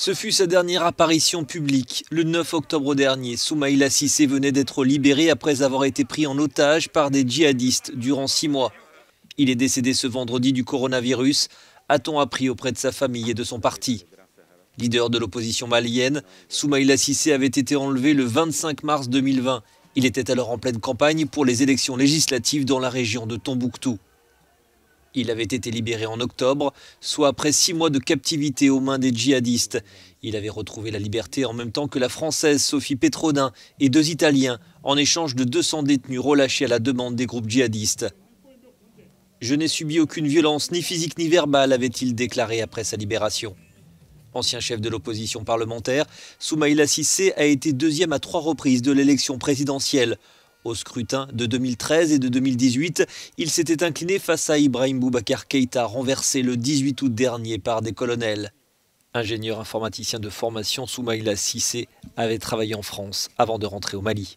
Ce fut sa dernière apparition publique. Le 9 octobre dernier, Soumaïla Sissé venait d'être libéré après avoir été pris en otage par des djihadistes durant six mois. Il est décédé ce vendredi du coronavirus, a-t-on appris auprès de sa famille et de son parti. Leader de l'opposition malienne, Soumaïla Sissé avait été enlevé le 25 mars 2020. Il était alors en pleine campagne pour les élections législatives dans la région de Tombouctou. Il avait été libéré en octobre, soit après six mois de captivité aux mains des djihadistes. Il avait retrouvé la liberté en même temps que la Française Sophie Pétrodin et deux Italiens, en échange de 200 détenus relâchés à la demande des groupes djihadistes. Je n'ai subi aucune violence, ni physique ni verbale, avait-il déclaré après sa libération. Ancien chef de l'opposition parlementaire, Soumaïla Sissé a été deuxième à trois reprises de l'élection présidentielle. Au scrutin de 2013 et de 2018, il s'était incliné face à Ibrahim Boubacar Keïta, renversé le 18 août dernier par des colonels. Ingénieur informaticien de formation, Soumaïla Sissé avait travaillé en France avant de rentrer au Mali.